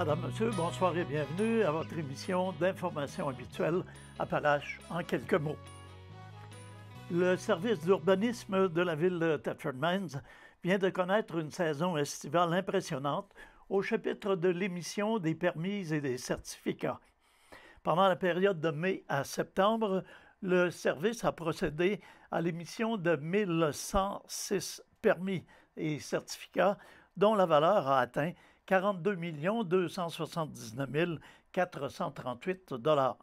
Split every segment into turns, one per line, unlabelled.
Madame, Monsieur, bonsoir et bienvenue à votre émission d'information habituelle à Appalaches en quelques mots. Le service d'urbanisme de la ville de Thetford Mines vient de connaître une saison estivale impressionnante au chapitre de l'émission des permis et des certificats. Pendant la période de mai à septembre, le service a procédé à l'émission de 1106 permis et certificats dont la valeur a atteint 42 279 438 dollars.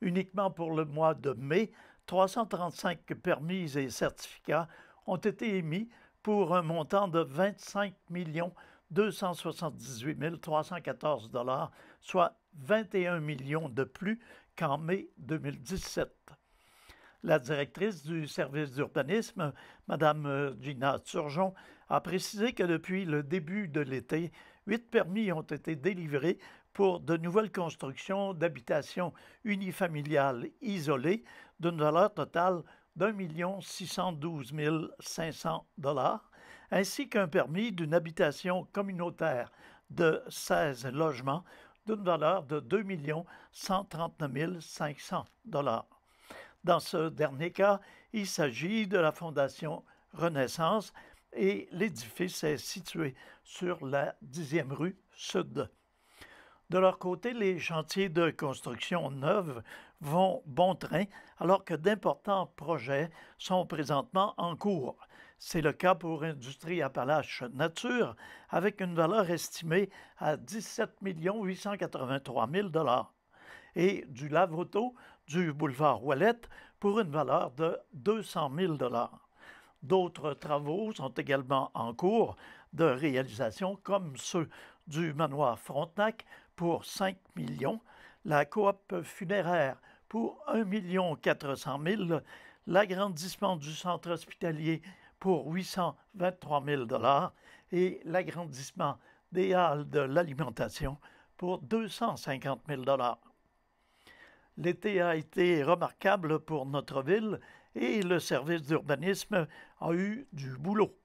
Uniquement pour le mois de mai, 335 permis et certificats ont été émis pour un montant de 25 278 314 dollars, soit 21 millions de plus qu'en mai 2017. La directrice du service d'urbanisme, Mme euh, Gina Turgeon, a précisé que depuis le début de l'été, Huit permis ont été délivrés pour de nouvelles constructions d'habitations unifamiliales isolées d'une valeur totale d'un million six cent douze mille cinq cents dollars, ainsi qu'un permis d'une habitation communautaire de 16 logements d'une valeur de 2 cinq cents dollars. Dans ce dernier cas, il s'agit de la Fondation Renaissance et l'édifice est situé sur la 10e rue Sud. De leur côté, les chantiers de construction neuve vont bon train, alors que d'importants projets sont présentement en cours. C'est le cas pour Industrie Appalache Nature, avec une valeur estimée à 17 883 000 et du Lavoto du boulevard Ouellette pour une valeur de 200 000 D'autres travaux sont également en cours de réalisation, comme ceux du manoir Frontenac pour 5 millions, la coop funéraire pour 1 400 000, l'agrandissement du centre hospitalier pour 823 000 et l'agrandissement des halles de l'alimentation pour 250 000 L'été a été remarquable pour notre ville et le service d'urbanisme a eu du boulot.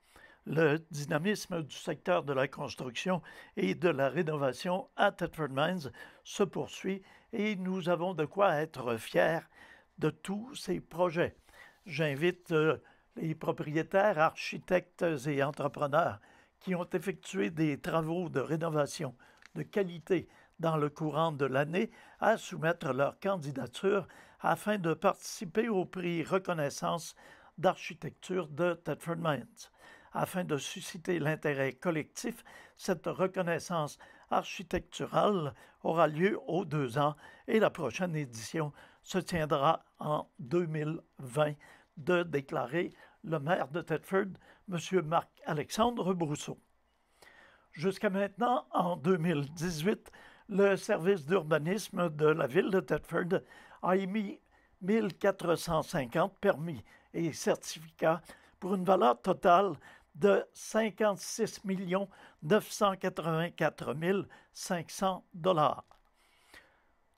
Le dynamisme du secteur de la construction et de la rénovation à Thetford Mines se poursuit et nous avons de quoi être fiers de tous ces projets. J'invite euh, les propriétaires, architectes et entrepreneurs qui ont effectué des travaux de rénovation de qualité dans le courant de l'année à soumettre leur candidature afin de participer au prix Reconnaissance d'architecture de Thetford Mines. Afin de susciter l'intérêt collectif, cette reconnaissance architecturale aura lieu aux deux ans et la prochaine édition se tiendra en 2020, de déclarer le maire de Thetford, M. Marc-Alexandre Brousseau. Jusqu'à maintenant, en 2018, le service d'urbanisme de la ville de Thetford a émis 1450 permis et certificats pour une valeur totale de 56 984 500 dollars.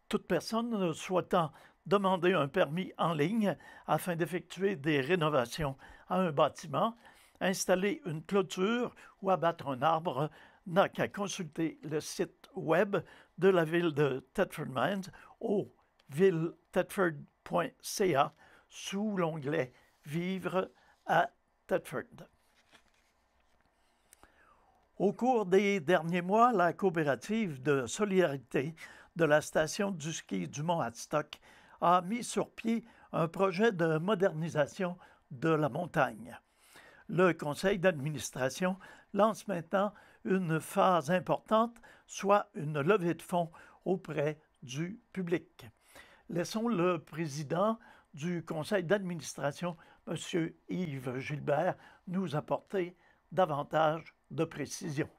Toute personne souhaitant demander un permis en ligne afin d'effectuer des rénovations à un bâtiment, installer une clôture ou abattre un arbre n'a qu'à consulter le site web de la ville de Thetford ville sous l'onglet Vivre à Thetford. Au cours des derniers mois, la coopérative de solidarité de la station du ski du Mont Hadstock a mis sur pied un projet de modernisation de la montagne. Le conseil d'administration lance maintenant une phase importante, soit une levée de fonds auprès du public. Laissons le président du conseil d'administration, M. Yves Gilbert, nous apporter davantage de précisions.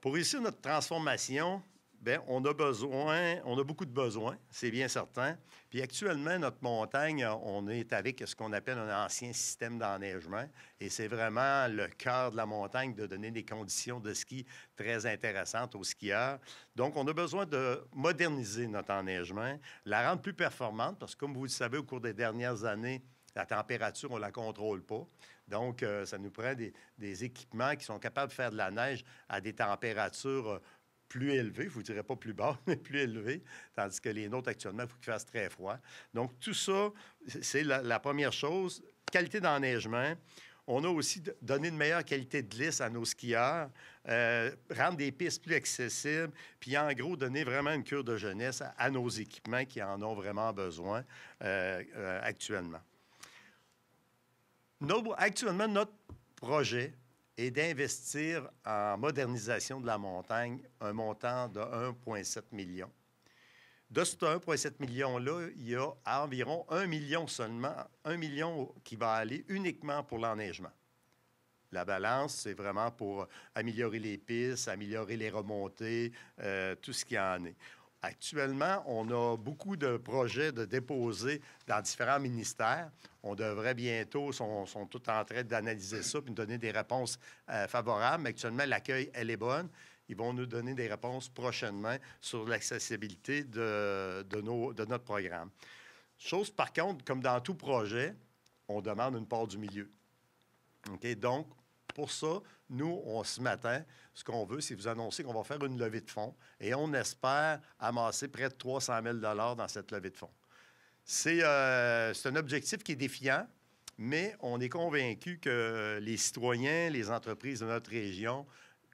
Pour réussir notre transformation, Bien, on a besoin, on a beaucoup de besoins, c'est bien certain. Puis actuellement, notre montagne, on est avec ce qu'on appelle un ancien système d'enneigement. Et c'est vraiment le cœur de la montagne de donner des conditions de ski très intéressantes aux skieurs. Donc, on a besoin de moderniser notre enneigement, la rendre plus performante, parce que comme vous le savez, au cours des dernières années, la température, on ne la contrôle pas. Donc, euh, ça nous prend des, équipements qui sont capables de faire de la neige à des températures euh, plus élevé, je ne vous dirais pas plus bas, mais plus élevé, tandis que les nôtres actuellement, il faut qu'il fasse très froid. Donc, tout ça, c'est la, première chose. Qualité d'enneigement. On a aussi donné une meilleure qualité de glisse à nos skieurs, euh, rendre des pistes plus accessibles, puis en gros, donner vraiment une cure de jeunesse à, nos équipements qui en ont vraiment besoin euh, euh, actuellement. actuellement, notre projet, et d'investir en modernisation de la montagne un montant de 1,7 million. De ce 1,7 million-là, il y a environ 1 million seulement, 1 million qui va aller uniquement pour l'enneigement. La balance, c'est vraiment pour améliorer les pistes, améliorer les remontées, euh, tout ce qui en est. Actuellement, on a beaucoup de projets de déposer dans différents ministères. On devrait bientôt, sont, sont tous en train d'analyser ça puis nous donner des réponses euh, favorables. Mais actuellement, l'accueil, elle est bonne. Ils vont nous donner des réponses prochainement sur l'accessibilité de, notre programme. Chose, par contre, comme dans tout projet, on demande une part du milieu. Donc, pour ça, nous, on ce matin, ce qu'on veut, c'est vous annoncer qu'on va faire une levée de fonds et on espère amasser près de 300 000 dans cette levée de fonds. Euh, c'est un objectif qui est défiant, mais on est convaincu que les citoyens, les entreprises de notre région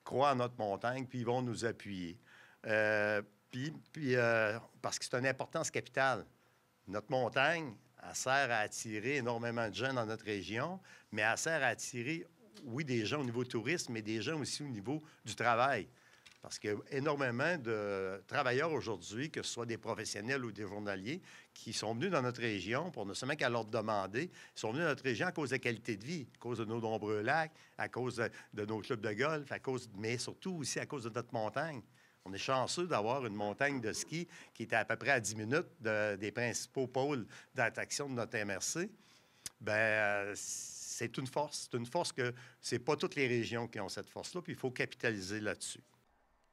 croient en notre montagne, puis vont nous appuyer. Euh, puis, puis euh, parce que c'est une importance capitale. Notre montagne, elle sert à attirer énormément de jeunes dans notre région, mais elle sert à attirer oui, des gens au niveau tourisme, mais des gens aussi au niveau du travail. Parce qu'il y a énormément de travailleurs aujourd'hui, que ce soit des professionnels ou des journaliers, qui sont venus dans notre région pour ne seulement qu'à leur demander, ils sont venus dans notre région à cause de la qualité de vie, à cause de nos nombreux lacs, à cause de, nos clubs de golf, à cause, mais surtout aussi à cause de notre montagne. On est chanceux d'avoir une montagne de ski qui est à peu près à 10 minutes des principaux pôles d'attraction de notre MRC. Bien, euh, c'est une force. C'est une force que c'est pas toutes les régions qui ont cette force-là, puis il faut capitaliser là-dessus.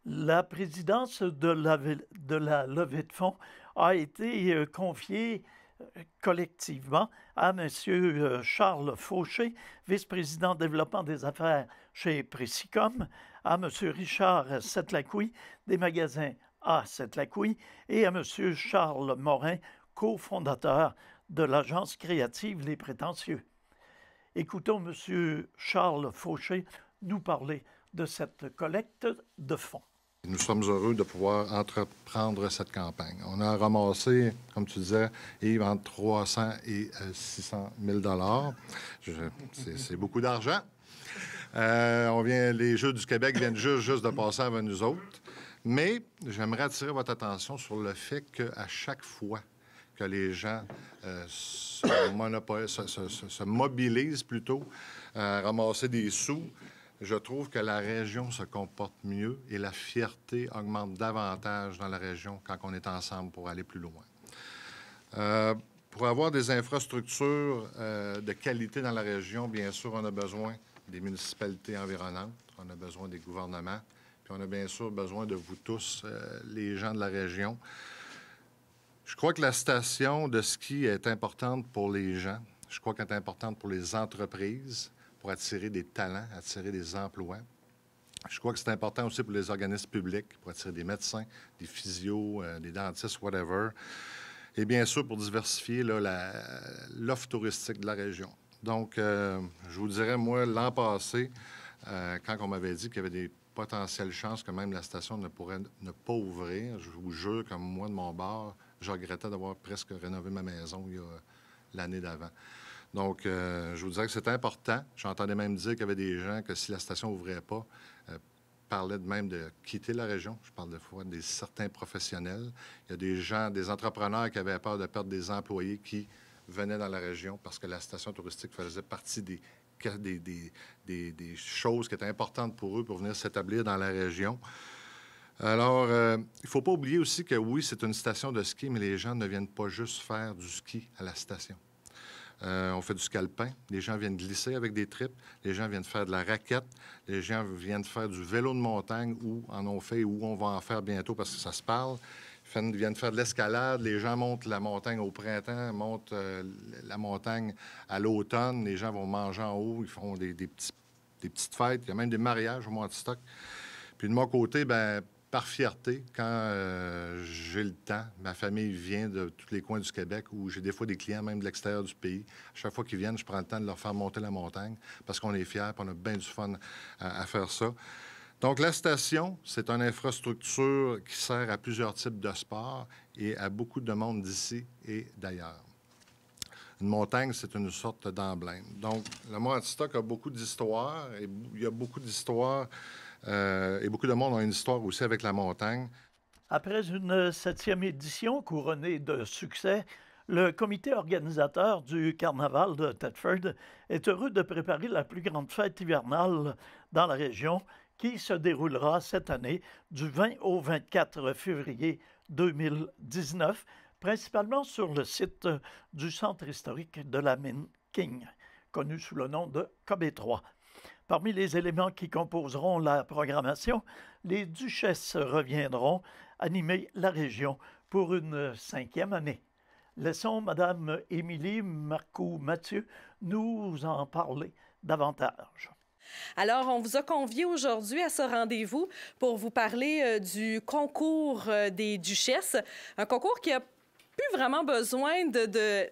La
présidence de la, de la levée de fonds a été euh, confiée euh, collectivement à M. Euh, Charles Fauché, vice-président développement des affaires chez Précicom, à M. Richard Setlacouy des magasins A Setlacouy et à M. Charles Morin, cofondateur de l'agence créative Les Prétentieux. Écoutons M. Charles Fauché nous parler de cette collecte de fonds.
Nous sommes heureux de pouvoir entreprendre cette campagne. On a ramassé, comme tu disais, Yves, entre 300 et 600 euh, 000 dollars. C'est beaucoup d'argent. Euh, on vient, les Jeux du Québec viennent juste, juste de passer avant nous autres. Mais j'aimerais attirer votre attention sur le fait qu'à chaque fois que les gens euh, se, se, se, mobilisent plutôt à euh, ramasser des sous. Je trouve que la région se comporte mieux et la fierté augmente davantage dans la région quand on est ensemble pour aller plus loin. Euh, pour avoir des infrastructures de qualité dans la région, bien sûr, on a besoin des municipalités environnantes, on a besoin des gouvernements, puis on a bien sûr besoin de vous tous, les gens de la région. Je crois que la station de ski est importante pour les gens. Je crois qu'elle est importante pour les entreprises, pour attirer des talents, attirer des emplois. Je crois que c'est important aussi pour les organismes publics, pour attirer des médecins, des physios, euh, des dentistes, whatever. Et bien sûr, pour diversifier l'offre touristique de la région. Donc, euh, je vous dirais, moi, l'an passé, euh, quand on m'avait dit qu'il y avait des potentielles chances que même la station ne pourrait ne pas ouvrir, je vous jure, comme moi de mon bord, je regrettais d'avoir presque rénové ma maison euh, l'année d'avant. Donc, euh, je vous dirais que c'est important. J'entendais même dire qu'il y avait des gens que si la station ouvrait pas, euh, parlaient de même de quitter la région. Je parle de fois des certains professionnels. Il y a des gens, des entrepreneurs qui avaient peur de perdre des employés qui venaient dans la région parce que la station touristique faisait partie des, des, des, des choses qui étaient importantes pour eux pour venir s'établir dans la région. Alors, euh, il ne faut pas oublier aussi que oui, c'est une station de ski, mais les gens ne viennent pas juste faire du ski à la station. Euh, on fait du scalpin. Les gens viennent glisser avec des tripes. Les gens viennent faire de la raquette. Les gens viennent faire du vélo de montagne ou en ont fait ou on va en faire bientôt parce que ça se parle. Ils viennent faire de l'escalade. Les gens montent la montagne au printemps, montent euh, la montagne à l'automne. Les gens vont manger en haut. Ils font des, petites fêtes. Il y a même des mariages au mont de stock. Puis de mon côté, ben par fierté, quand euh, j'ai le temps, ma famille vient de tous les coins du Québec où j'ai des fois des clients même de l'extérieur du pays. À chaque fois qu'ils viennent, je prends le temps de leur faire monter la montagne parce qu'on est fiers, on a bien du fun à, faire ça. Donc, la station, c'est une infrastructure qui sert à plusieurs types de sports et à beaucoup de monde d'ici et d'ailleurs. Une montagne, c'est une sorte d'emblème. Donc, le Mont a beaucoup d'histoires et il y a beaucoup d'histoires euh, et beaucoup de monde a une histoire aussi avec la montagne.
Après une septième édition couronnée de succès, le comité organisateur du carnaval de Thetford est heureux de préparer la plus grande fête hivernale dans la région qui se déroulera cette année du 20 au 24 février 2019, principalement sur le site du centre historique de la mine King, connu sous le nom de kb 3. Parmi les éléments qui composeront la programmation, les duchesses reviendront animer la région pour une cinquième année. Laissons Mme Émilie Marco mathieu nous en parler davantage. Alors, on vous a convié aujourd'hui à ce rendez-vous pour vous parler euh, du
concours euh, des duchesses, un concours qui a vraiment besoin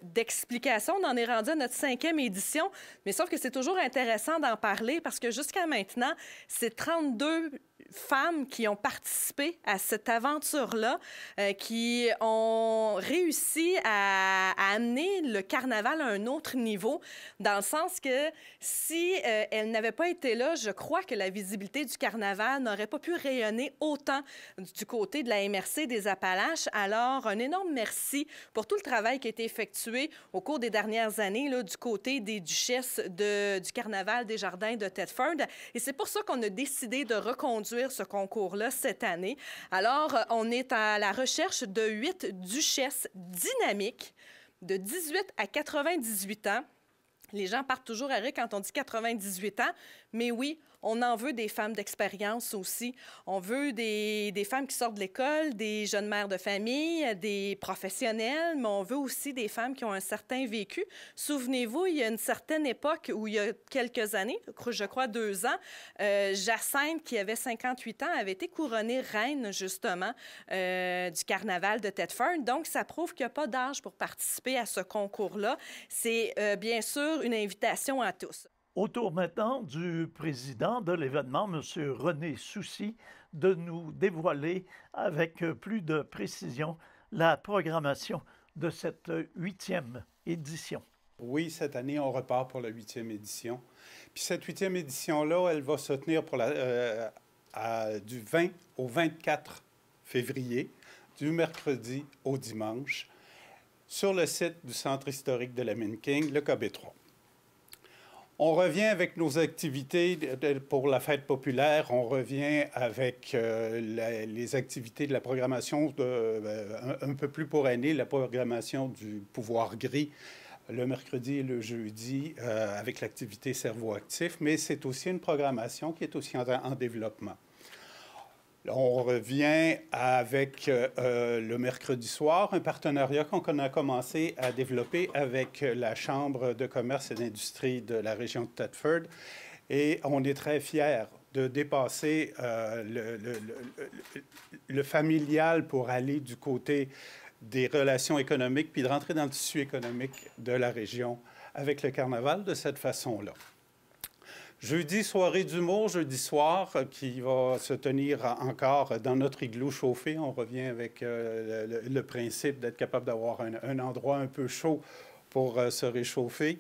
d'explications. De, de, On en est rendu à notre cinquième édition, mais sauf que c'est toujours intéressant d'en parler parce que jusqu'à maintenant, c'est 32 femmes qui ont participé à cette aventure-là, euh, qui ont réussi à, amener le carnaval à un autre niveau, dans le sens que si euh, elle elles n'avaient pas été là, je crois que la visibilité du carnaval n'aurait pas pu rayonner autant du côté de la MRC des Appalaches. Alors, un énorme merci pour tout le travail qui a été effectué au cours des dernières années du côté des duchesses du carnaval des jardins de Tedford. Et c'est pour ça qu'on a décidé de reconduire ce concours-là cette année. Alors, euh, on est à la recherche de huit duchesses dynamiques de 18 à 98 ans. Les gens partent toujours à rire quand on dit 98 ans, mais oui, on en veut des femmes d'expérience aussi. On veut des, femmes qui sortent de l'école, des jeunes mères de famille, des professionnels, mais on veut aussi des femmes qui ont un certain vécu. Souvenez-vous, il y a une certaine époque où il y a quelques années, je crois deux ans, euh, Jacinthe, qui avait 58 ans, avait été couronnée reine, justement, euh, du carnaval de Tetfern. Donc, ça prouve qu'il n'y a pas d'âge pour participer à ce concours-là. C'est euh, bien sûr une invitation à tous.
Autour maintenant du président de l'événement, M. René Soucy, de nous dévoiler avec plus de précision la programmation de cette huitième édition.
Oui, cette année, on repart pour la huitième édition. Puis cette huitième édition-là, elle va se tenir pour euh, du 20 au 24 février, du mercredi au dimanche, sur le site du Centre historique de la Minking, le KB3. On revient avec nos activités pour la fête populaire, on revient avec euh, les activités de la programmation, euh, un, peu plus pour année, la programmation du pouvoir gris le mercredi et le jeudi euh, avec l'activité cerveau actif, mais c'est aussi une programmation qui est aussi en développement. On revient avec euh, euh, le mercredi soir, un partenariat qu'on a commencé à développer avec euh, la Chambre de commerce et d'industrie de la région de Thetford. Et on est très fiers de dépasser le, familial pour aller du côté des relations économiques, puis de rentrer dans le tissu économique de la région avec le carnaval de cette façon-là. Jeudi, soirée d'humour, jeudi soir, euh, qui va se tenir encore dans notre igloo chauffé. On revient avec euh, le, principe d'être capable d'avoir un, endroit un peu chaud pour euh, se réchauffer.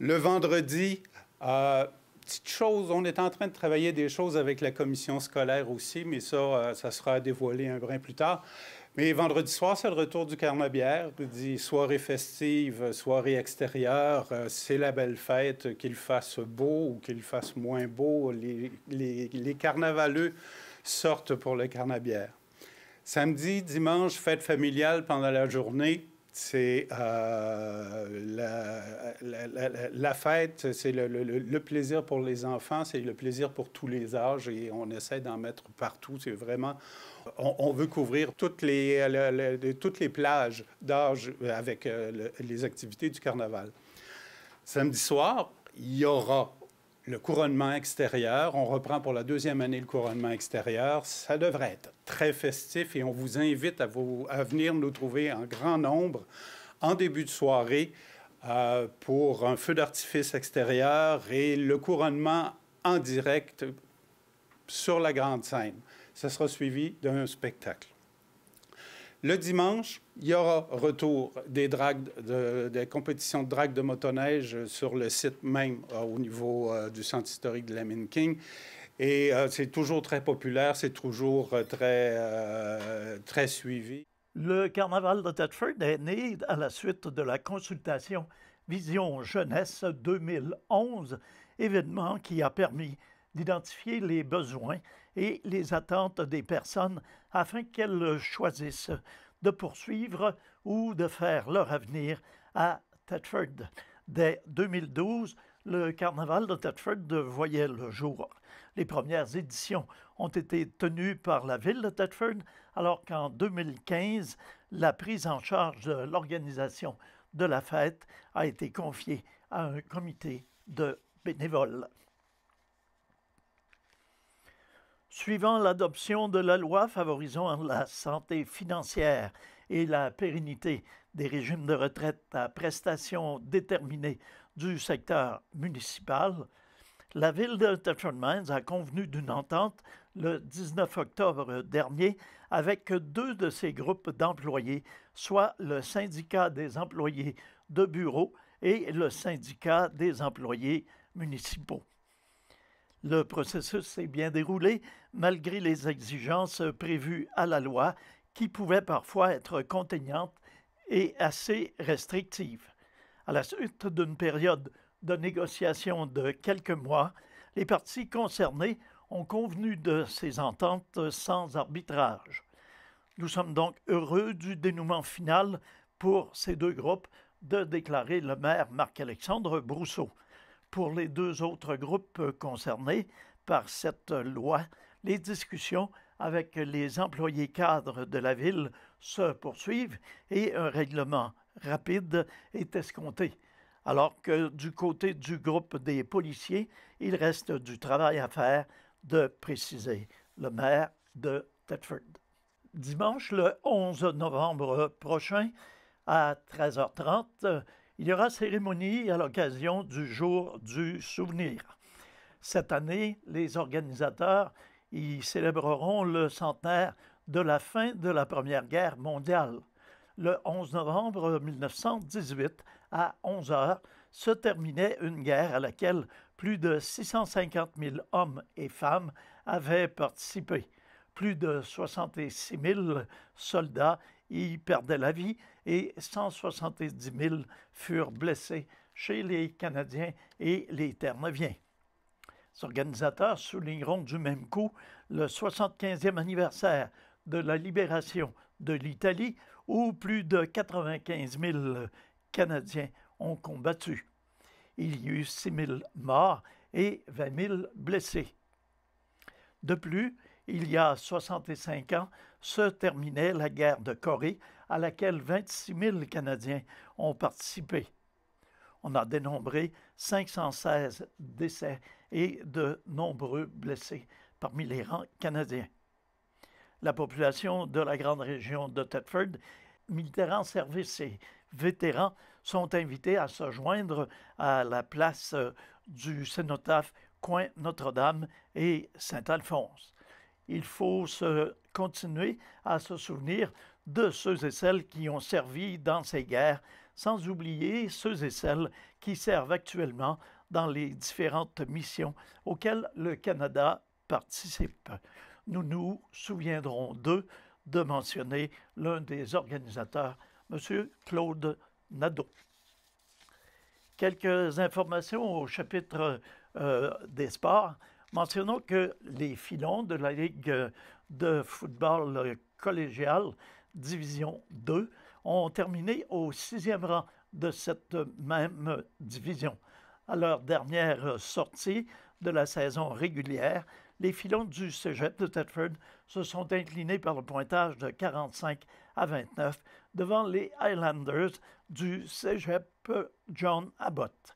Le vendredi, petite chose, on est en train de travailler des choses avec la commission scolaire aussi, mais ça, ça sera dévoilé un brin plus tard. Mais vendredi soir, c'est le retour du Carnabière. dit soirée festive, soirée extérieure, euh, c'est la belle fête, qu'il fasse beau ou qu'il fasse moins beau. Les, carnavaleux sortent pour le Carnabière. Samedi, dimanche, fête familiale pendant la journée c'est euh, la, fête, c'est le, plaisir pour les enfants, c'est le plaisir pour tous les âges et on essaie d'en mettre partout. C'est vraiment, on, veut couvrir toutes les, toutes les plages d'âge avec euh, les activités du carnaval. Samedi soir, il y aura le couronnement extérieur. On reprend pour la deuxième année le couronnement extérieur. Ça devrait être très festif et on vous invite à, venir nous trouver en grand nombre en début de soirée euh, pour un feu d'artifice extérieur et le couronnement en direct sur la grande scène. Ça sera suivi d'un spectacle. Le dimanche, il y aura retour des de, des compétitions de drague de motoneige sur le site même euh, au niveau euh, du centre historique de la Mine King. Et euh, c'est toujours très populaire, c'est toujours très,
très suivi. Le carnaval de Thetford est né à la suite de la consultation Vision Jeunesse 2011, événement qui a permis d'identifier les besoins et les attentes des personnes afin qu'elles choisissent de poursuivre ou de faire leur avenir à Thetford. Dès 2012, le carnaval de Thetford voyait le jour. Les premières éditions ont été tenues par la ville de Thetford, alors qu'en 2015, la prise en charge de l'organisation de la fête a été confiée à un comité de bénévoles. Suivant l'adoption de la loi favorisant la santé financière et la pérennité des régimes de retraite à prestations déterminées du secteur municipal, la ville de Tetron Mines a convenu d'une entente le 19 octobre dernier avec deux de ses groupes d'employés, soit le syndicat des employés de bureaux et le syndicat des employés municipaux. Le processus s'est bien déroulé malgré les exigences prévues à la loi qui pouvaient parfois être contraignantes et assez restrictives. À la suite d'une période de négociation de quelques mois, les parties concernées ont convenu de ces ententes sans arbitrage. Nous sommes donc heureux du dénouement final pour ces deux groupes de déclarer le maire Marc-Alexandre Brousseau pour les deux autres groupes concernés par cette loi, les discussions avec les employés cadres de la ville se poursuivent et un règlement rapide est escompté. Alors que du côté du groupe des policiers, il reste du travail à faire de préciser le maire de Thetford. Dimanche le 11 novembre prochain à 13h30, il y aura cérémonie à l'occasion du jour du souvenir. Cette année, les organisateurs y célébreront le centenaire de la fin de la Première Guerre mondiale. Le 11 novembre 1918, à 11 heures, se terminait une guerre à laquelle plus de 650 000 hommes et femmes avaient participé. Plus de 66 000 soldats y perdaient la vie et 170 000 furent blessés chez les Canadiens et les terre Les organisateurs souligneront du même coup le 75e anniversaire de la libération de l'Italie où plus de 95 000 Canadiens ont combattu. Il y eut 6 000 morts et 20 000 blessés. De plus, il y a 65 ans, se terminait la guerre de Corée, à laquelle 26 000 Canadiens ont participé. On a dénombré 516 décès et de nombreux blessés parmi les rangs canadiens. La population de la grande région de Thetford, militaires en service et vétérans sont invités à se joindre à la place euh, du cénotaphe coin Notre-Dame et Saint-Alphonse il faut se continuer à se souvenir de ceux et celles qui ont servi dans ces guerres, sans oublier ceux et celles qui servent actuellement dans les différentes missions auxquelles le Canada participe. Nous nous souviendrons d'eux, de mentionner l'un des organisateurs, M. Claude Nadeau. Quelques informations au chapitre euh, des sports. Mentionnons que les filons de la Ligue de football collégial Division 2 ont terminé au sixième rang de cette même division. À leur dernière sortie de la saison régulière, les filons du cégep de Thetford se sont inclinés par le pointage de 45 à 29 devant les Highlanders du cégep John Abbott.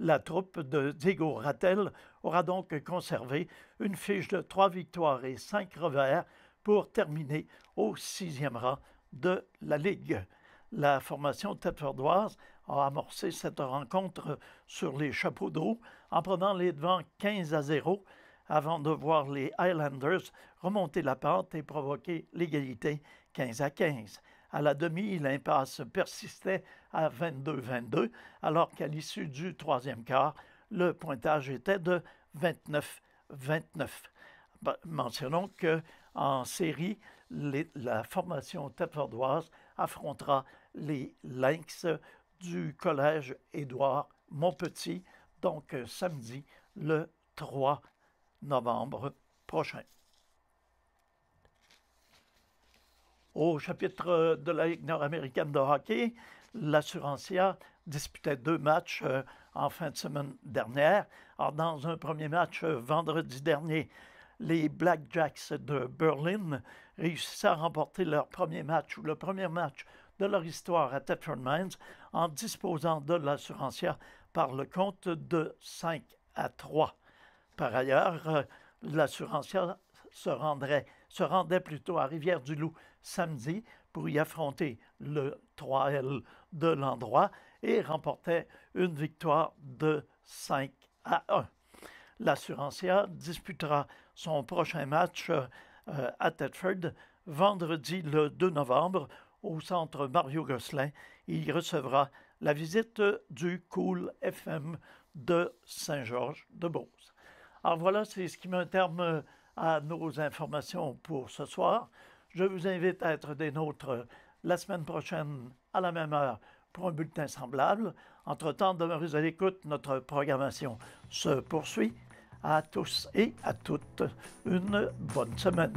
La troupe de Diego Rattel aura donc conservé une fiche de trois victoires et cinq revers pour terminer au sixième rang de la Ligue. La formation tapferdoise a amorcé cette rencontre sur les chapeaux d'eau en prenant les devants 15 à 0 avant de voir les Highlanders remonter la pente et provoquer l'égalité 15 à 15. À la demi, l'impasse persistait à 22-22, alors qu'à l'issue du troisième quart, le pointage était de 29, 29. Bah, mentionnons que en série, la formation tête-fordoise affrontera les Lynx du collège Édouard Montpetit, donc euh, samedi le 3 novembre prochain. Au chapitre de la Ligue nord-américaine de hockey, l'assurancier disputait deux matchs euh, en fin de semaine dernière. dans un premier match euh, vendredi dernier, les Blackjacks de Berlin réussissaient à remporter leur premier match ou le premier match de leur histoire à Tetford Mines en disposant de l'assurantia par le compte de 5 à 3. Par ailleurs, euh, l'assurance se, rendrait, se rendait plutôt à Rivière-du-Loup samedi pour y affronter le 3L de l'endroit et remportait une victoire de 5 à 1. L'assurantia disputera son prochain match euh, à Thetford vendredi le 2 novembre au centre Mario Gosselin. Il recevra la visite du Cool FM de Saint-Georges de Beauce. Alors voilà, c'est ce qui met un terme à nos informations pour ce soir. Je vous invite à être des nôtres la semaine prochaine à la même heure pour un bulletin semblable. Entre-temps, demeurez à l'écoute, notre programmation se poursuit. À tous et à toutes, une bonne semaine.